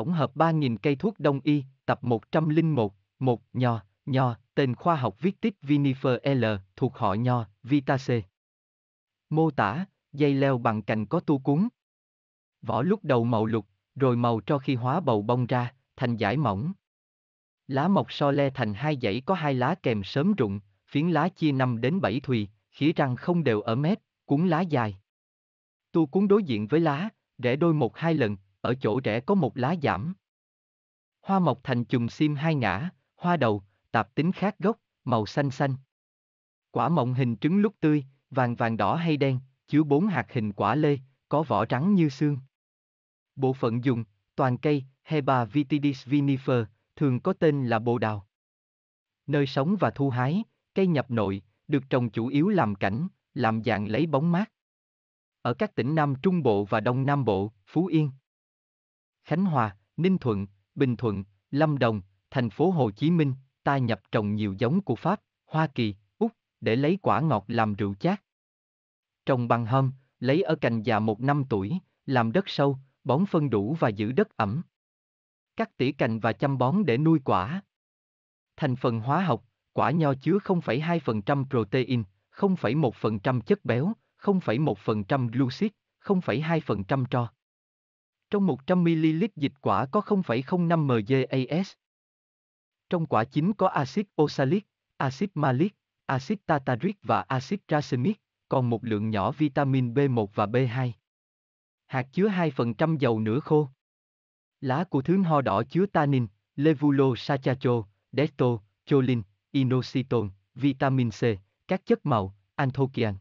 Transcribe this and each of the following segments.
Tổng hợp 3.000 cây thuốc đông y, tập 101, một nho, nho, tên khoa học viết tích Vinifer L, thuộc họ nho, Vitaceae. Mô tả, dây leo bằng cành có tu cuốn. Vỏ lúc đầu màu lục, rồi màu cho khi hóa bầu bông ra, thành giải mỏng. Lá mọc so le thành hai dãy có hai lá kèm sớm rụng, phiến lá chia 5 đến 7 thùy, khí răng không đều ở mép cuốn lá dài. Tu cuốn đối diện với lá, rẽ đôi một hai lần, ở chỗ rễ có một lá giảm. Hoa mọc thành chùm xiêm hai ngã, hoa đầu, tạp tính khác gốc, màu xanh xanh. Quả mọng hình trứng lúc tươi, vàng vàng đỏ hay đen, chứa bốn hạt hình quả lê, có vỏ trắng như xương. Bộ phận dùng, toàn cây, Heba vitidis vinifer, thường có tên là bồ đào. Nơi sống và thu hái, cây nhập nội, được trồng chủ yếu làm cảnh, làm dạng lấy bóng mát. Ở các tỉnh Nam Trung Bộ và Đông Nam Bộ, Phú Yên, Khánh Hòa, Ninh Thuận, Bình Thuận, Lâm Đồng, thành phố Hồ Chí Minh, ta nhập trồng nhiều giống của Pháp, Hoa Kỳ, Úc, để lấy quả ngọt làm rượu chát. Trồng bằng hâm, lấy ở cành già một năm tuổi, làm đất sâu, bón phân đủ và giữ đất ẩm. Cắt tỉa cành và chăm bón để nuôi quả. Thành phần hóa học, quả nho chứa 0,2% protein, 0,1% chất béo, 0,1% glucid, 0,2% tro. Trong 100ml dịch quả có 0,05 mgas. Trong quả chín có axit oxalic, axit malic, axit tartaric và axit racemic, còn một lượng nhỏ vitamin B1 và B2. Hạt chứa 2% dầu nửa khô. Lá của thứ ho đỏ chứa tannin, levulosachacho, desto, cholin, inositol, vitamin C, các chất màu, anthokian.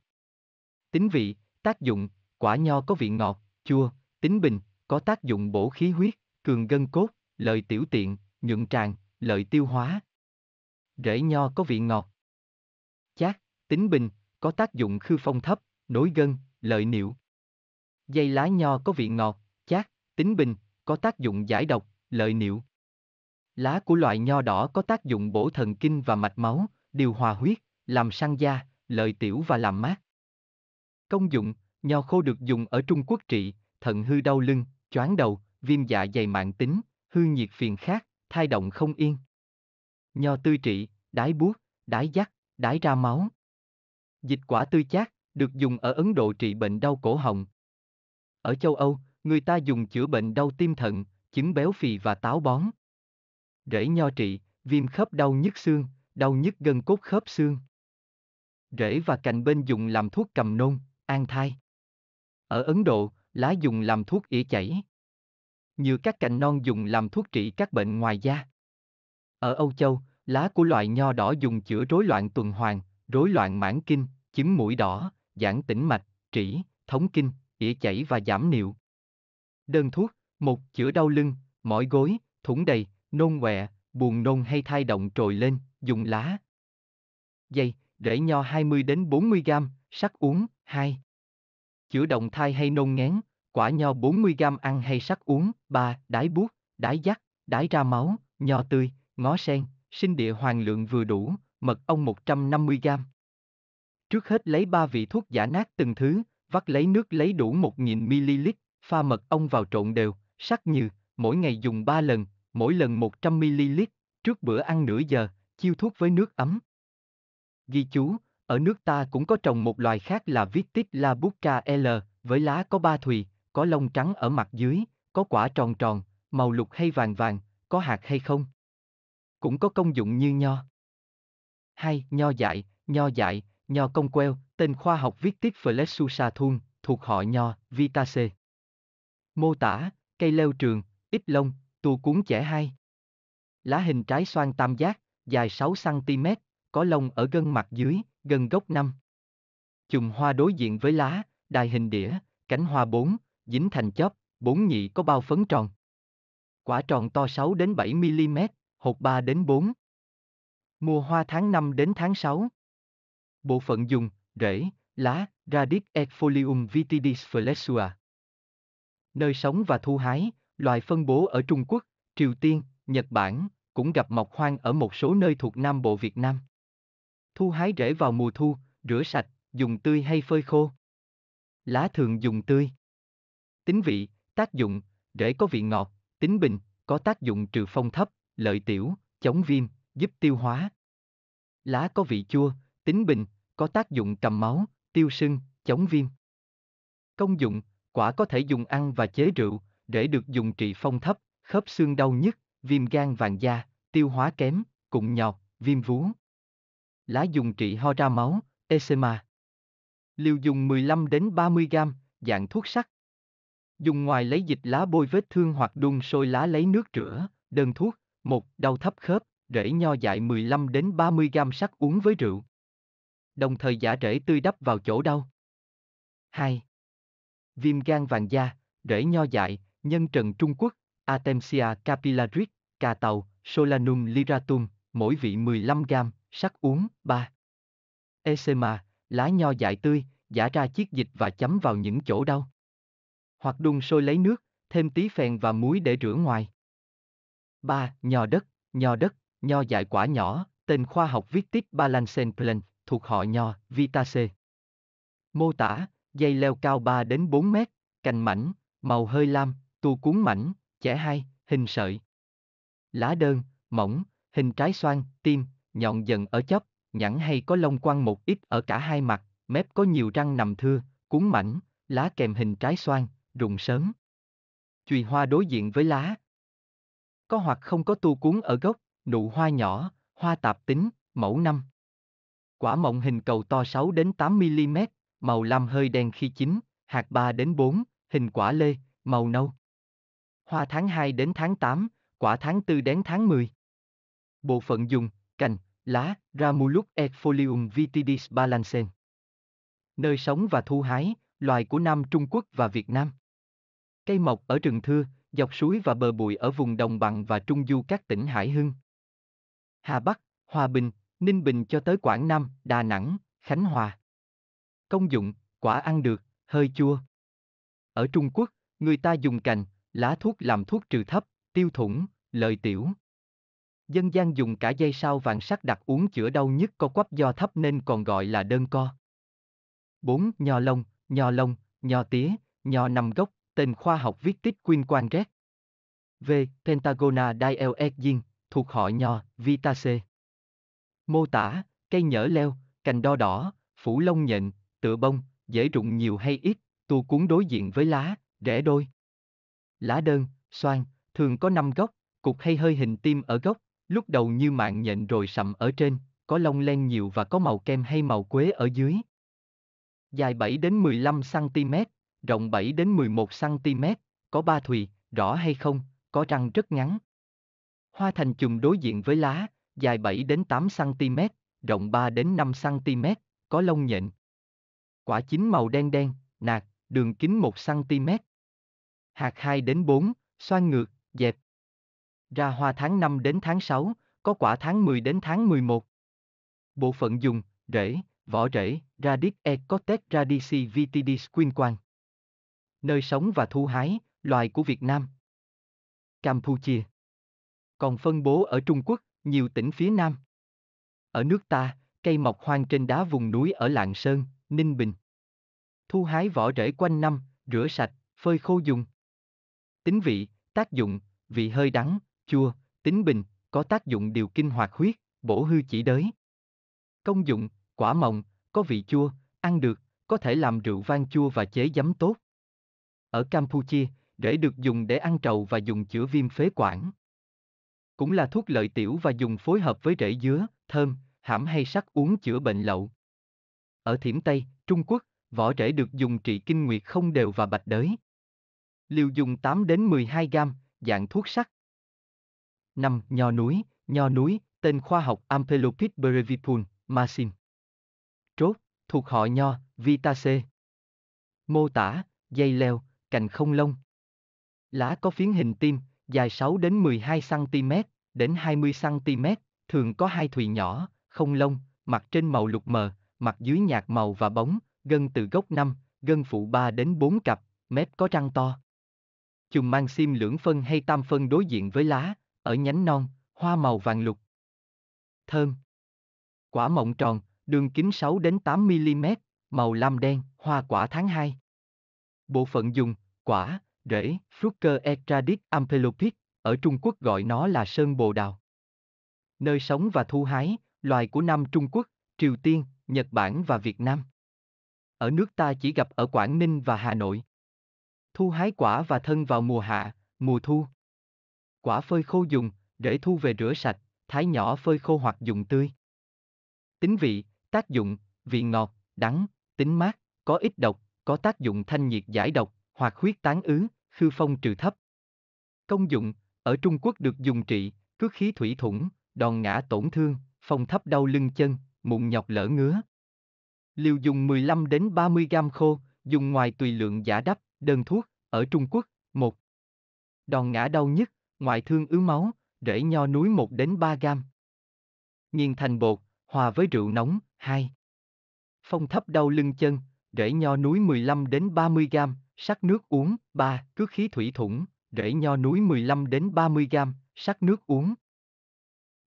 Tính vị, tác dụng, quả nho có vị ngọt, chua, tính bình, có tác dụng bổ khí huyết, cường gân cốt, lợi tiểu tiện, nhuận tràng, lợi tiêu hóa. Rễ nho có vị ngọt. Chát, tính bình, có tác dụng khư phong thấp, nối gân, lợi niệu. Dây lá nho có vị ngọt, chát, tính bình, có tác dụng giải độc, lợi niệu. Lá của loại nho đỏ có tác dụng bổ thần kinh và mạch máu, điều hòa huyết, làm săn da, lợi tiểu và làm mát. Công dụng, nho khô được dùng ở Trung Quốc trị, thận hư đau lưng, choáng đầu, viêm dạ dày mạng tính, hư nhiệt phiền khát, thai động không yên. Nho tươi trị, đái buốt, đái dắt, đái ra máu. Dịch quả tươi chát, được dùng ở Ấn Độ trị bệnh đau cổ họng. Ở châu Âu, người ta dùng chữa bệnh đau tim thận, chứng béo phì và táo bón. Rễ nho trị, viêm khớp đau nhức xương, đau nhức gân cốt khớp xương. Rễ và cành bên dùng làm thuốc cầm nôn, an thai. Ở Ấn Độ, lá dùng làm thuốc ỉa chảy. Như các cành non dùng làm thuốc trị các bệnh ngoài da. Ở Âu Châu, lá của loại nho đỏ dùng chữa rối loạn tuần hoàn, rối loạn mãn kinh, chứng mũi đỏ, giãn tĩnh mạch, trĩ, thống kinh, ỉa chảy và giảm niệu. Đơn thuốc, một chữa đau lưng, mỏi gối, thủng đầy, nôn quẹ, buồn nôn hay thai động trồi lên, dùng lá. Dây, rễ nho 20 đến 40 gram, sắc uống, 2. Chữa động thai hay nôn ngén, quả nho 40g ăn hay sắc uống, 3. Đái bút đái dắt, đái ra máu, nho tươi, ngó sen, sinh địa hoàng lượng vừa đủ, mật ong 150g. Trước hết lấy 3 vị thuốc giả nát từng thứ, vắt lấy nước lấy đủ 1000ml, pha mật ong vào trộn đều, sắc như, mỗi ngày dùng 3 lần, mỗi lần 100ml, trước bữa ăn nửa giờ, chiêu thuốc với nước ấm. Ghi chú, ở nước ta cũng có trồng một loài khác là Vitis labucca L, với lá có ba thùy, có lông trắng ở mặt dưới, có quả tròn tròn, màu lục hay vàng vàng, có hạt hay không? Cũng có công dụng như nho. 2. Nho dại, nho dại, nho công queo, tên khoa học viết tiếp Flesusa thun, thuộc họ nho, Vitaceae. Mô tả, cây leo trường, ít lông, tu cuốn chẻ hai. Lá hình trái xoan tam giác, dài 6cm, có lông ở gân mặt dưới, gần gốc 5. Chùm hoa đối diện với lá, đài hình đĩa, cánh hoa 4, dính thành chóp, bốn nhị có bao phấn tròn. Quả tròn to 6 đến 7 mm, hột 3 đến 4. Mùa hoa tháng 5 đến tháng 6. Bộ phận dùng, rễ, lá, Radix effolium vitidis flexua. Nơi sống và thu hái, loài phân bố ở Trung Quốc, Triều Tiên, Nhật Bản, cũng gặp mọc hoang ở một số nơi thuộc Nam Bộ Việt Nam. Thu hái rễ vào mùa thu, rửa sạch, dùng tươi hay phơi khô. Lá thường dùng tươi. Tính vị, tác dụng, rễ có vị ngọt, tính bình, có tác dụng trừ phong thấp, lợi tiểu, chống viêm, giúp tiêu hóa. Lá có vị chua, tính bình, có tác dụng cầm máu, tiêu sưng, chống viêm. Công dụng, quả có thể dùng ăn và chế rượu, để được dùng trị phong thấp, khớp xương đau nhức, viêm gan vàng da, tiêu hóa kém, cụm nhọt, viêm vú. Lá dùng trị ho ra máu, eczema. Liều dùng 15 đến 30 gram, dạng thuốc sắc. Dùng ngoài lấy dịch lá bôi vết thương hoặc đun sôi lá lấy nước rửa, đơn thuốc, một Đau thấp khớp, rễ nho dại 15 đến 30 gram sắc uống với rượu. Đồng thời giả rễ tươi đắp vào chỗ đau. 2. Viêm gan vàng da, rễ nho dại, nhân trần Trung Quốc, Artemisia capillaris, cà tàu, Solanum liratum mỗi vị 15 gram, sắc uống, 3. Eczema, lá nho dại tươi, giả ra chiếc dịch và chấm vào những chỗ đau hoặc đun sôi lấy nước, thêm tí phèn và muối để rửa ngoài. 3. nho đất, nho đất, nho dại quả nhỏ, tên khoa học viết tiếp Balancen plant, thuộc họ nho, Vitaceae. Mô tả, dây leo cao 3 đến 4 mét, cành mảnh, màu hơi lam, tu cuốn mảnh, chẻ hai, hình sợi. Lá đơn, mỏng, hình trái xoan, tim, nhọn dần ở chóp, nhẵn hay có lông quăng một ít ở cả hai mặt, mép có nhiều răng nằm thưa, cuốn mảnh, lá kèm hình trái xoan, rụng sớm. Chùy hoa đối diện với lá. Có hoặc không có tu cuốn ở gốc, nụ hoa nhỏ, hoa tạp tính, mẫu năm. Quả mộng hình cầu to 6 đến 8 mm, màu lam hơi đen khi chín, hạt 3 đến 4, hình quả lê, màu nâu. Hoa tháng 2 đến tháng 8, quả tháng 4 đến tháng 10. Bộ phận dùng, cành, lá, Ramulus effolium vitidis balancen. Nơi sống và thu hái, loài của Nam Trung Quốc và Việt Nam. Cây mọc ở rừng thưa, dọc suối và bờ bụi ở vùng đồng bằng và trung du các tỉnh Hải Hưng. Hà Bắc, Hòa Bình, Ninh Bình cho tới Quảng Nam, Đà Nẵng, Khánh Hòa. Công dụng, quả ăn được, hơi chua. Ở Trung Quốc, người ta dùng cành, lá thuốc làm thuốc trừ thấp, tiêu thủng, lợi tiểu. Dân gian dùng cả dây sao vàng sắc đặt uống chữa đau nhức co quắp do thấp nên còn gọi là đơn co. 4. Nho lông, nho lông, nho tía, nho nằm gốc, tên khoa học viết tích quyên quan rét. V. Pentagona dielexin, thuộc họ nho, Vitaceae. Mô tả, cây nhỡ leo, cành đo đỏ, phủ lông nhện, tựa bông, dễ rụng nhiều hay ít, tu cuốn đối diện với lá, rẽ đôi. Lá đơn, xoan, thường có năm gốc, cục hay hơi hình tim ở gốc, lúc đầu như mạng nhện rồi sậm ở trên, có lông len nhiều và có màu kem hay màu quế ở dưới, dài 7 đến 15 cm, rộng 7 đến 11 cm, có ba thùy, rõ hay không, có răng rất ngắn. Hoa thành chùm đối diện với lá, dài 7 đến 8 cm, rộng 3 đến 5 cm, có lông nhện. Quả chín màu đen đen, nạc, đường kính 1 cm. Hạt 2 đến 4, xoan ngược, dẹp. Ra hoa tháng 5 đến tháng 6, có quả tháng 10 đến tháng 11. Bộ phận dùng, rễ, vỏ rễ, radix ecotes radici vitidis quinquang. Nơi sống và thu hái, loài của Việt Nam. Campuchia. Còn phân bố ở Trung Quốc, nhiều tỉnh phía Nam. Ở nước ta, cây mọc hoang trên đá vùng núi ở Lạng Sơn, Ninh Bình. Thu hái vỏ rễ quanh năm, rửa sạch, phơi khô dùng. Tính vị, tác dụng, vị hơi đắng, chua, tính bình, có tác dụng điều kinh hoạt huyết, bổ hư chỉ đới. Công dụng, quả mọng, có vị chua, ăn được, có thể làm rượu vang chua và chế giấm tốt. Ở Campuchia, rễ được dùng để ăn trầu và dùng chữa viêm phế quản. Cũng là thuốc lợi tiểu và dùng phối hợp với rễ dứa, thơm, hãm hay sắc uống chữa bệnh lậu. Ở Thiểm Tây, Trung Quốc, vỏ rễ được dùng trị kinh nguyệt không đều và bạch đới. Liều dùng 8 đến 12 gram, dạng thuốc sắc. 5. Nho núi, nho núi, tên khoa học Ampelopith brevipul, Masim thuộc họ nho, vita C. Mô tả, dây leo, cành không lông. Lá có phiến hình tim, dài 6 đến 12 cm, đến 20 cm, thường có hai thùy nhỏ, không lông, mặt trên màu lục mờ, mặt dưới nhạt màu và bóng, gân từ gốc 5, gân phụ 3 đến 4 cặp, mép có răng to. Chùm mang sim lưỡng phân hay tam phân đối diện với lá, ở nhánh non, hoa màu vàng lục. Thơm. Quả mọng tròn, đường kính 6 đến 8 mm, màu lam đen, hoa quả tháng 2. Bộ phận dùng, quả, rễ, Fructer etradit ampelopic, ở Trung Quốc gọi nó là sơn bồ đào. Nơi sống và thu hái, loài của Nam Trung Quốc, Triều Tiên, Nhật Bản và Việt Nam. Ở nước ta chỉ gặp ở Quảng Ninh và Hà Nội. Thu hái quả và thân vào mùa hạ, mùa thu. Quả phơi khô dùng, rễ thu về rửa sạch, thái nhỏ phơi khô hoặc dùng tươi. Tính vị, Tác dụng, vị ngọt, đắng, tính mát, có ít độc, có tác dụng thanh nhiệt giải độc, hoặc huyết tán ứ, khư phong trừ thấp. Công dụng, ở Trung Quốc được dùng trị, cước khí thủy thủng, đòn ngã tổn thương, phong thấp đau lưng chân, mụn nhọc lỡ ngứa. Liều dùng 15 đến 30 gram khô, dùng ngoài tùy lượng giả đắp, đơn thuốc, ở Trung Quốc, 1. Đòn ngã đau nhất, ngoại thương ứ máu, rễ nho núi 1 đến 3 gram. Nghiền thành bột, hòa với rượu nóng, 2. Phong thấp đau lưng chân, rễ nho núi 15 đến 30 g, sắc nước uống, 3. Cước khí thủy thủng, rễ nho núi 15 đến 30 g, sắc nước uống.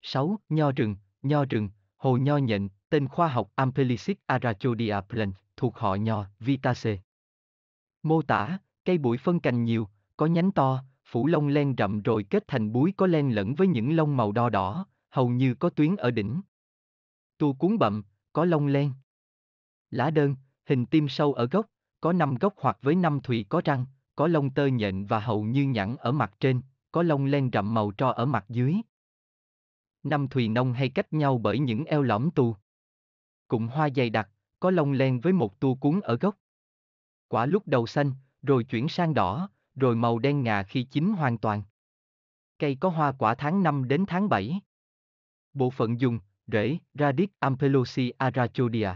6. Nho rừng, nho rừng, hồ nho nhện, tên khoa học Ampelicis arachodia plant, thuộc họ nho, Vitaceae. Mô tả, cây bụi phân cành nhiều, có nhánh to, phủ lông len rậm rồi kết thành búi có len lẫn với những lông màu đo đỏ, hầu như có tuyến ở đỉnh. Tu cuốn bậm, có lông len. Lá đơn, hình tim sâu ở gốc, có 5 gốc hoặc với 5 thùy có răng, có lông tơ nhện và hầu như nhẵn ở mặt trên, có lông len rậm màu tro ở mặt dưới. Năm thùy nông hay cách nhau bởi những eo lõm tù. Cụm hoa dày đặc, có lông len với một tu cuốn ở gốc. Quả lúc đầu xanh, rồi chuyển sang đỏ, rồi màu đen ngà khi chín hoàn toàn. Cây có hoa quả tháng 5 đến tháng 7. Bộ phận dùng, rễ radic ampelosi arachodia.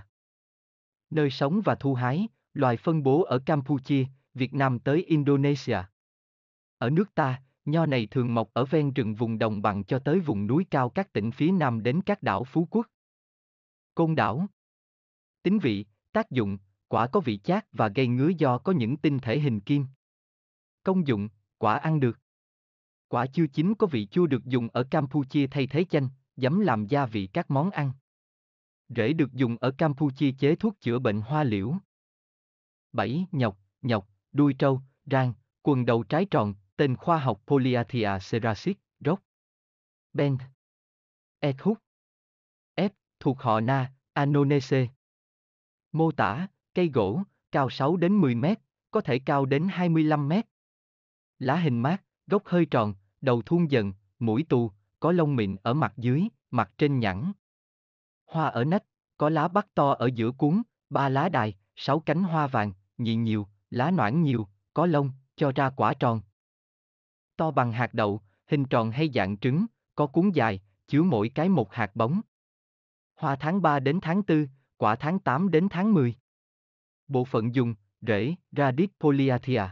Nơi sống và thu hái, loài phân bố ở Campuchia, Việt Nam tới Indonesia. Ở nước ta, nho này thường mọc ở ven rừng vùng đồng bằng cho tới vùng núi cao các tỉnh phía Nam đến các đảo Phú Quốc. Côn đảo Tính vị, tác dụng, quả có vị chát và gây ngứa do có những tinh thể hình kim. Công dụng, quả ăn được. Quả chưa chín có vị chua được dùng ở Campuchia thay thế chanh, giấm làm gia vị các món ăn. Rễ được dùng ở Campuchia chế thuốc chữa bệnh hoa liễu. 7. Nhọc, nhọc, đuôi trâu, rang, quần đầu trái tròn, tên khoa học Poliathia ceracis, rốc. Bend. Et hút. F, thuộc họ Na, Anonese. Mô tả, cây gỗ, cao 6 đến 10 mét, có thể cao đến 25 mét. Lá hình mát, gốc hơi tròn, đầu thuôn dần, mũi tù, có lông mịn ở mặt dưới, mặt trên nhẵn. Hoa ở nách, có lá bắt to ở giữa cuốn, ba lá đài, sáu cánh hoa vàng, nhị nhiều, lá noãn nhiều, có lông, cho ra quả tròn. To bằng hạt đậu, hình tròn hay dạng trứng, có cuốn dài, chứa mỗi cái một hạt bóng. Hoa tháng 3 đến tháng 4, quả tháng 8 đến tháng 10. Bộ phận dùng, rễ, radix Poliathia.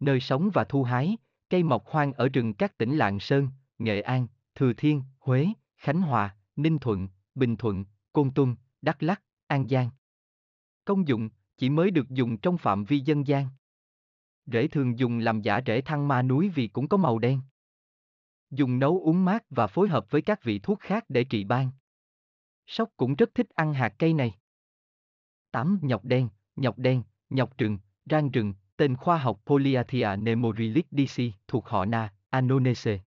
Nơi sống và thu hái, cây mọc hoang ở rừng các tỉnh Lạng Sơn, Nghệ An, Thừa Thiên, Huế, Khánh Hòa, Ninh Thuận, Bình Thuận, Côn Tum, Đắk Lắc, An Giang. Công dụng, chỉ mới được dùng trong phạm vi dân gian. Rễ thường dùng làm giả rễ thăng ma núi vì cũng có màu đen. Dùng nấu uống mát và phối hợp với các vị thuốc khác để trị ban. Sóc cũng rất thích ăn hạt cây này. 8. Nhọc đen, nhọc đen, nhọc rừng, rang rừng, tên khoa học Polyathia nemorilidaceae thuộc họ Na, Anonese,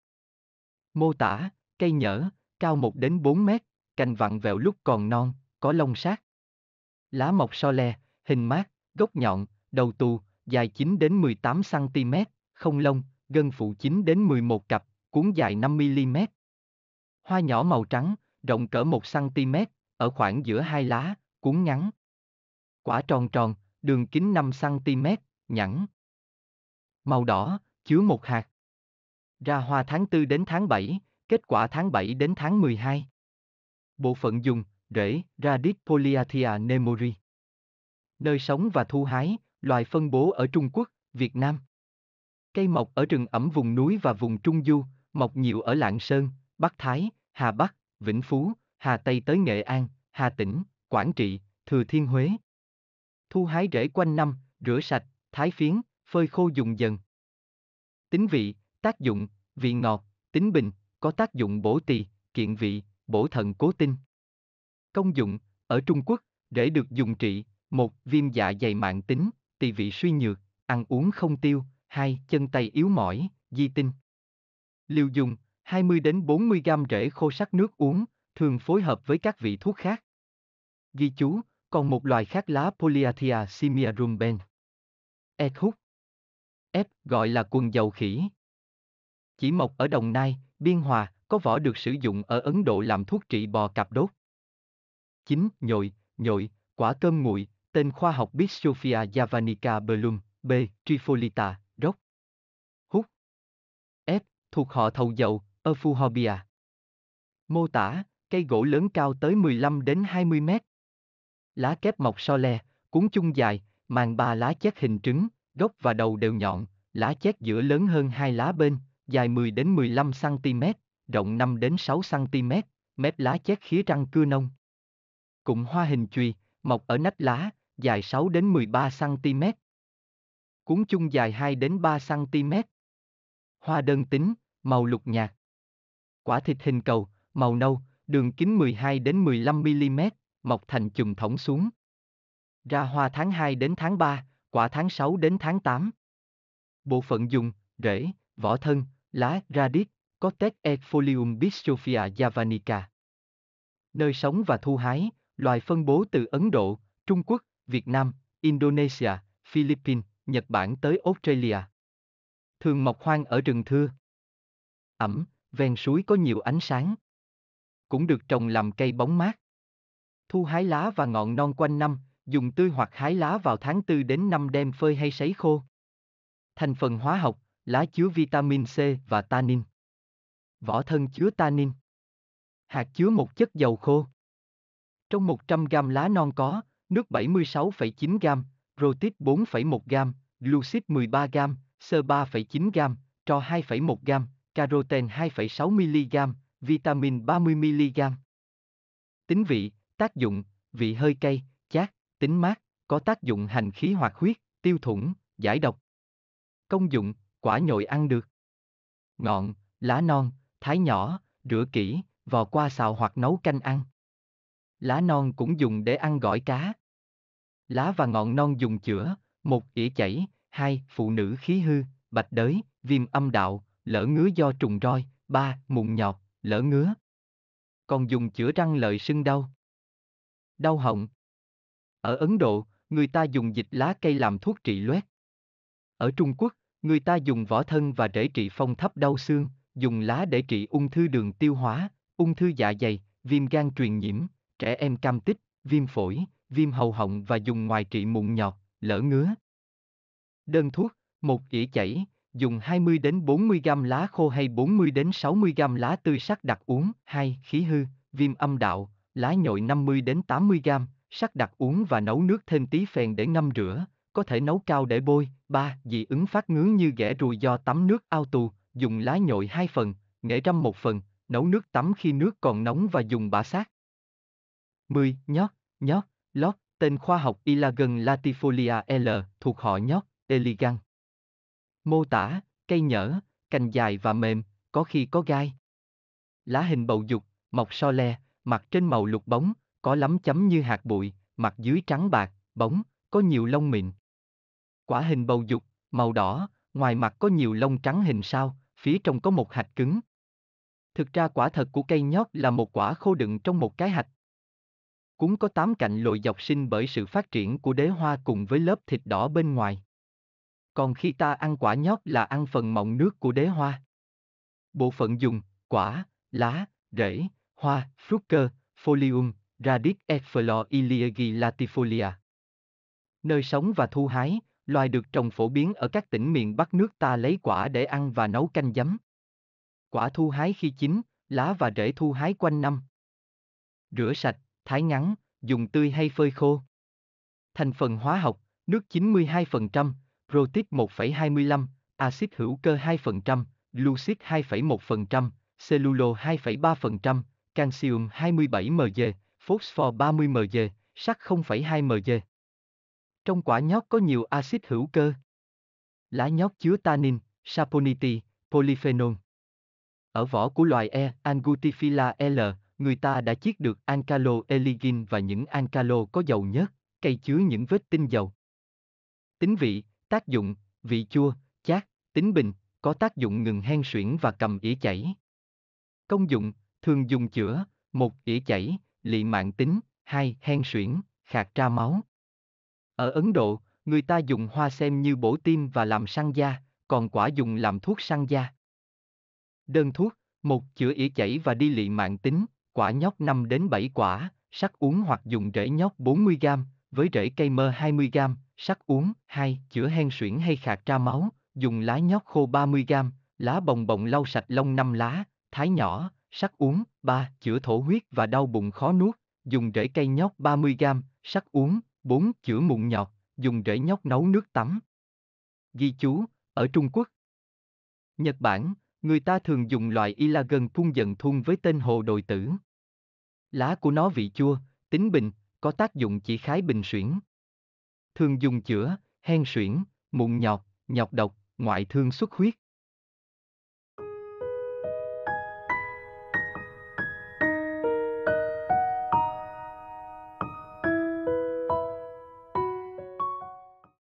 Mô tả, cây nhỡ, cao 1 đến 4 mét, cành vặn vẹo lúc còn non, có lông sát. Lá mọc so le, hình mát, gốc nhọn, đầu tù, dài 9 đến 18 cm, không lông, gân phụ 9 đến 11 cặp, cuốn dài 5 mm. Hoa nhỏ màu trắng, rộng cỡ 1 cm, ở khoảng giữa hai lá, cuốn ngắn. Quả tròn tròn, đường kính 5 cm, nhẵn. Màu đỏ, chứa một hạt. Ra hoa tháng 4 đến tháng 7, kết quả tháng 7 đến tháng 12. Bộ phận dùng, rễ, Radix polyathia nemori. Nơi sống và thu hái, loài phân bố ở Trung Quốc, Việt Nam. Cây mọc ở rừng ẩm vùng núi và vùng Trung Du, mọc nhiều ở Lạng Sơn, Bắc Thái, Hà Bắc, Vĩnh Phú, Hà Tây tới Nghệ An, Hà Tĩnh, Quảng Trị, Thừa Thiên Huế. Thu hái rễ quanh năm, rửa sạch, thái phiến, phơi khô dùng dần. Tính vị, Tác dụng, vị ngọt, tính bình, có tác dụng bổ tỳ, kiện vị, bổ thận cố tinh. Công dụng, ở Trung Quốc, rễ được dùng trị, một Viêm dạ dày mạng tính, tỳ vị suy nhược, ăn uống không tiêu, hai Chân tay yếu mỏi, di tinh. Liều dùng, 20 đến 40 gram rễ khô sắc nước uống, thường phối hợp với các vị thuốc khác. Ghi chú, còn một loài khác lá Polyarthia simiarum ben. Et hút. F gọi là quần dầu khỉ, chỉ mộc ở Đồng Nai, Biên Hòa, có vỏ được sử dụng ở Ấn Độ làm thuốc trị bò cạp đốt. Chín Nhội, nhội, quả cơm nguội, tên khoa học biết javanica bellum, B. trifolita, gốc. Hút. F. Thuộc họ thầu dầu, Ophuhobia. Mô tả, cây gỗ lớn cao tới 15 đến 20 mét. Lá kép mọc so le, cuốn chung dài, màng ba lá chét hình trứng, gốc và đầu đều nhọn, lá chét giữa lớn hơn hai lá bên, dài 10 đến 15 cm, rộng 5 đến 6 cm, mép lá chét khía răng cưa nông. Cụm hoa hình chùy, mọc ở nách lá, dài 6 đến 13 cm. Cuốn chung dài 2 đến 3 cm. Hoa đơn tính, màu lục nhạt. Quả thịt hình cầu, màu nâu, đường kính 12 đến 15 mm, mọc thành chùm thõng xuống. Ra hoa tháng 2 đến tháng 3, quả tháng 6 đến tháng 8. Bộ phận dùng, rễ, vỏ thân, lá radix, Cortex Eifolium Bischoffia javanica. Nơi sống và thu hái, loài phân bố từ Ấn Độ, Trung Quốc, Việt Nam, Indonesia, Philippines, Nhật Bản tới Australia. Thường mọc hoang ở rừng thưa. Ẩm, ven suối có nhiều ánh sáng. Cũng được trồng làm cây bóng mát. Thu hái lá và ngọn non quanh năm, dùng tươi hoặc hái lá vào tháng 4 đến 5 đem phơi hay sấy khô. Thành phần hóa học, lá chứa vitamin C và tannin. Vỏ thân chứa tannin. Hạt chứa một chất dầu khô. Trong 100 g lá non có, nước 76,9 g protein 4,1 g glucid 13 g xơ 3,9 g tro 2,1 g caroten 2,6 mg, vitamin 30 mg. Tính vị, tác dụng, vị hơi cay, chát, tính mát, có tác dụng hành khí hoạt huyết, tiêu thủng, giải độc. Công dụng, quả nhồi ăn được. Ngọn, lá non, thái nhỏ, rửa kỹ, vò qua xào hoặc nấu canh ăn. Lá non cũng dùng để ăn gỏi cá. Lá và ngọn non dùng chữa, một ỉa chảy, hai phụ nữ khí hư, bạch đới, viêm âm đạo, lỡ ngứa do trùng roi, ba mụn nhọt, lỡ ngứa. Còn dùng chữa răng lợi sưng đau. Đau họng. Ở Ấn Độ, người ta dùng dịch lá cây làm thuốc trị loét. Ở Trung Quốc, Người ta dùng vỏ thân và rễ trị phong thấp đau xương, dùng lá để trị ung thư đường tiêu hóa, ung thư dạ dày, viêm gan truyền nhiễm, trẻ em cam tích, viêm phổi, viêm hầu họng và dùng ngoài trị mụn nhọt, lỡ ngứa. Đơn thuốc, một ỉa chảy, dùng 20 đến 40 g lá khô hay 40 đến 60 g lá tươi sắc đặc uống. hai, Khí hư, viêm âm đạo, lá nhội 50 đến 80 g, sắc đặc uống và nấu nước thêm tí phèn để ngâm rửa, có thể nấu cao để bôi. ba Dị ứng phát ngứa như ghẻ ruồi do tắm nước ao tù, dùng lá nhội hai phần, nghệ răm một phần, nấu nước tắm khi nước còn nóng và dùng bã sát. 10. Nhót, nhót, lót, tên khoa học Ilagan latifolia L, thuộc họ nhót, Eligan. Mô tả, cây nhở, cành dài và mềm, có khi có gai. Lá hình bầu dục, mọc so le, mặt trên màu lục bóng, có lấm chấm như hạt bụi, mặt dưới trắng bạc, bóng, có nhiều lông mịn. Quả hình bầu dục, màu đỏ, ngoài mặt có nhiều lông trắng hình sao, phía trong có một hạt cứng. Thực ra quả thật của cây nhót là một quả khô đựng trong một cái hạch. Cũng có tám cạnh lội dọc sinh bởi sự phát triển của đế hoa cùng với lớp thịt đỏ bên ngoài. Còn khi ta ăn quả nhót là ăn phần mọng nước của đế hoa. Bộ phận dùng, quả, lá, rễ, hoa, fructer, folium, radix efflor iliagi latifolia. Nơi sống và thu hái, loài được trồng phổ biến ở các tỉnh miền Bắc nước ta lấy quả để ăn và nấu canh giấm. Quả thu hái khi chín, lá và rễ thu hái quanh năm. Rửa sạch, thái ngắn, dùng tươi hay phơi khô. Thành phần hóa học, nước 92%, protein 1,25, axit hữu cơ 2%, lucid 2,1%, cellulo 2,3%, calcium 27 mg, phosphor 30 mg, sắt 0,2 mg. Trong quả nhót có nhiều axit hữu cơ. Lá nhót chứa tannin, saponiti, polyphenol. Ở vỏ của loài E. Angutifila L, người ta đã chiết được alkalo eligin và những alkalo có dầu nhớt, cây chứa những vết tinh dầu. Tính vị, tác dụng, vị chua, chát, tính bình, có tác dụng ngừng hen suyễn và cầm ỉ chảy. Công dụng, thường dùng chữa, một ỉ chảy, lị mạng tính, hai hen suyễn, khạc ra máu. Ở Ấn Độ, người ta dùng hoa sen như bổ tim và làm săn da, còn quả dùng làm thuốc săn da. Đơn thuốc, một chữa ỉa chảy và đi lị mạng tính, quả nhóc 5 đến 7 quả, sắc uống hoặc dùng rễ nhóc 40 g, với rễ cây mơ 20 g, sắc uống, 2. Chữa hen suyễn hay khạc tra máu, dùng lá nhóc khô 30 g, lá bồng bồng lau sạch lông 5 lá, thái nhỏ, sắc uống, 3. Chữa thổ huyết và đau bụng khó nuốt, dùng rễ cây nhóc 30 g, sắc uống, 4. Chữa mụn nhọt, dùng rễ nhóc nấu nước tắm. Ghi chú, ở Trung Quốc. Nhật Bản, người ta thường dùng loại ilagan phun dần thun với tên hồ đồi tử. Lá của nó vị chua, tính bình, có tác dụng chỉ khái bình suyễn. Thường dùng chữa, hen suyễn, mụn nhọt, nhọt độc, ngoại thương xuất huyết.